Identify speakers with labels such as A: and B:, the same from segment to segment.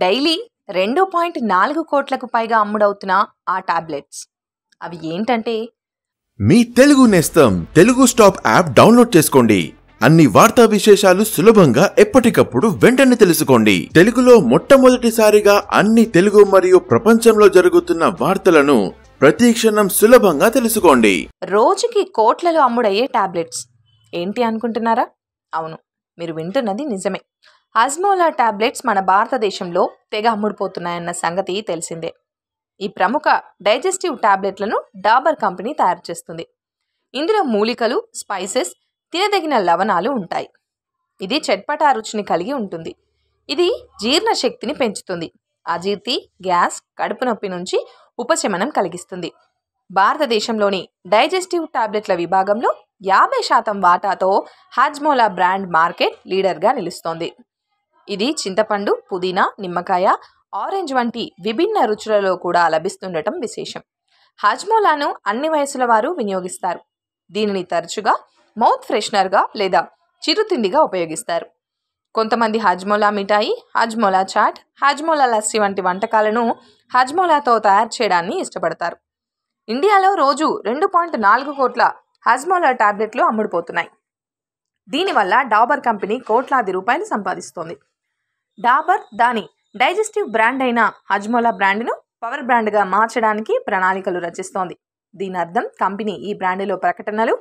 A: daily రెండు point నాలుగు కోట్లకు పైగా అమ్ముడవుతున్న ఆ టాబ్లెట్స్ అవి ఏంటంటే
B: మీ తెలుగు నేస్తం తెలుగు స్టాప్ యాప్ డౌన్లోడ్ చేసుకోండి అన్ని వార్తా విశేషాలు సులభంగా ఎప్పటికప్పుడు వెంటనే తెలుసుకోండి తెలుగులో మొట్టమొదటిసారిగా అన్ని తెలుగు మరియు ప్రపంచంలో జరుగుతున్న వార్తలను ప్రతి క్షణం సులభంగా తెలుసుకోండి
A: రోజుకి కోట్లలో అమ్ముడయ్యే టాబ్లెట్స్ ఏంటి అనుకుంటున్నారా అవును మీరు వింటున్నది నిజమే అజ్మోలా టాబ్లెట్స్ మన భారతదేశంలో తెగ అమ్ముడుపోతున్నాయన్న సంగతి తెలిసిందే ఈ ప్రముఖ డైజెస్టివ్ టాబ్లెట్లను డాబర్ కంపెనీ తయారు చేస్తుంది ఇందులో మూలికలు స్పైసెస్ తినదగిన లవణాలు ఉంటాయి ఇది చెట్పటా రుచిని కలిగి ఉంటుంది ఇది జీర్ణశక్తిని పెంచుతుంది అజీర్తి గ్యాస్ కడుపు నొప్పి నుంచి ఉపశమనం కలిగిస్తుంది భారతదేశంలోని డైజెస్టివ్ టాబ్లెట్ల విభాగంలో యాభై శాతం వాటాతో హాజ్మోలా బ్రాండ్ మార్కెట్ లీడర్గా నిలుస్తోంది ఇది చింతపండు పుదీనా నిమ్మకాయ ఆరెంజ్ వంటి విభిన్న రుచులలో కూడా లభిస్తుండటం విశేషం హాజ్మోలాను అన్ని వయసుల వారు వినియోగిస్తారు దీనిని తరచుగా మౌత్ ఫ్రెషనర్గా లేదా చిరుతిండిగా ఉపయోగిస్తారు కొంతమంది హాజ్మోలా మిఠాయి హాజ్మోలా చాట్ హాజ్మోలా లస్సి వంటి వంటకాలను హాజ్మోలాతో తయారు చేయడాన్ని ఇష్టపడతారు ఇండియాలో రోజు రెండు పాయింట్ నాలుగు కోట్ల హాజ్మోలా టాబ్లెట్లు అమ్ముడుపోతున్నాయి దీనివల్ల డాబర్ కంపెనీ కోట్లాది రూపాయలు సంపాదిస్తోంది డాబర్ దాని డైజెస్టివ్ బ్రాండ్ అయిన హజ్మోలా బ్రాండ్ను పవర్ బ్రాండ్గా మార్చడానికి ప్రణాళికలు రచిస్తోంది దీని అర్థం కంపెనీ ఈ బ్రాండ్లో ప్రకటనలు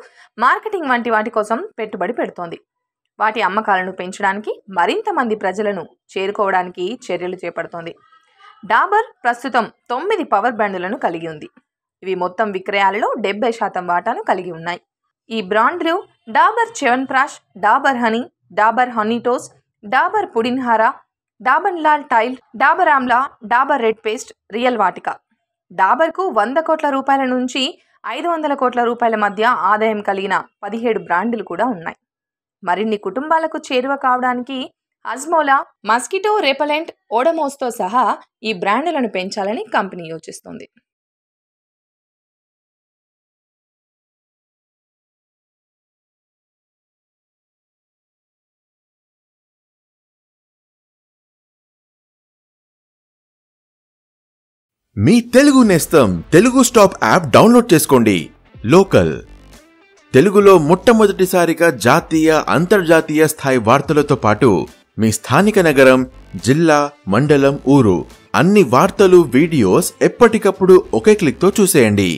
A: మార్కెటింగ్ వంటి వాటి కోసం పెట్టుబడి పెడుతోంది వాటి అమ్మకాలను పెంచడానికి మరింత మంది ప్రజలను చేరుకోవడానికి చర్యలు చేపడుతోంది డాబర్ ప్రస్తుతం తొమ్మిది పవర్ బ్రాండ్లను కలిగి ఉంది ఇవి మొత్తం విక్రయాలలో డెబ్బై శాతం వాటాను కలిగి ఉన్నాయి ఈ బ్రాండ్లు Dabur Chyawanprash Dabur honey Dabur Honitus Dabur Pudinhara Dabur Lal Tail Dabur Amla Dabur red paste real Vatika డాబర్కు వంద కోట్ల రూపాయల నుంచి ఐదు వందల కోట్ల రూపాయల మధ్య ఆదాయం కలిగిన పదిహేడు బ్రాండ్లు కూడా ఉన్నాయి మరిన్ని కుటుంబాలకు చేరువ కావడానికి అజ్మోలా మస్కిటో రెపలెంట్
B: ఓడమోస్తో సహా ఈ బ్రాండ్లను పెంచాలని కంపెనీ యోచిస్తోంది మీ తెలుగు నేస్తం తెలుగు స్టాప్ యాప్ డౌన్లోడ్ చేసుకోండి లోకల్ తెలుగులో మొట్టమొదటిసారిగా జాతీయ అంతర్జాతీయ స్థాయి వార్తలతో పాటు మీ స్థానిక నగరం జిల్లా మండలం ఊరు అన్ని వార్తలు వీడియోస్ ఎప్పటికప్పుడు ఒకే క్లిక్తో చూసేయండి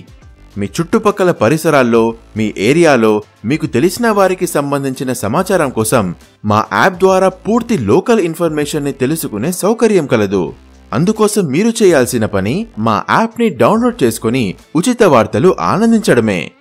B: మీ చుట్టుపక్కల పరిసరాల్లో మీ ఏరియాలో మీకు తెలిసిన వారికి సంబంధించిన సమాచారం కోసం మా యాప్ ద్వారా పూర్తి లోకల్ ఇన్ఫర్మేషన్ని తెలుసుకునే సౌకర్యం కలదు అందుకోసం మీరు చేయాల్సిన పని మా యాప్ని డౌన్లోడ్ చేసుకుని ఉచిత వార్తలు ఆనందించడమే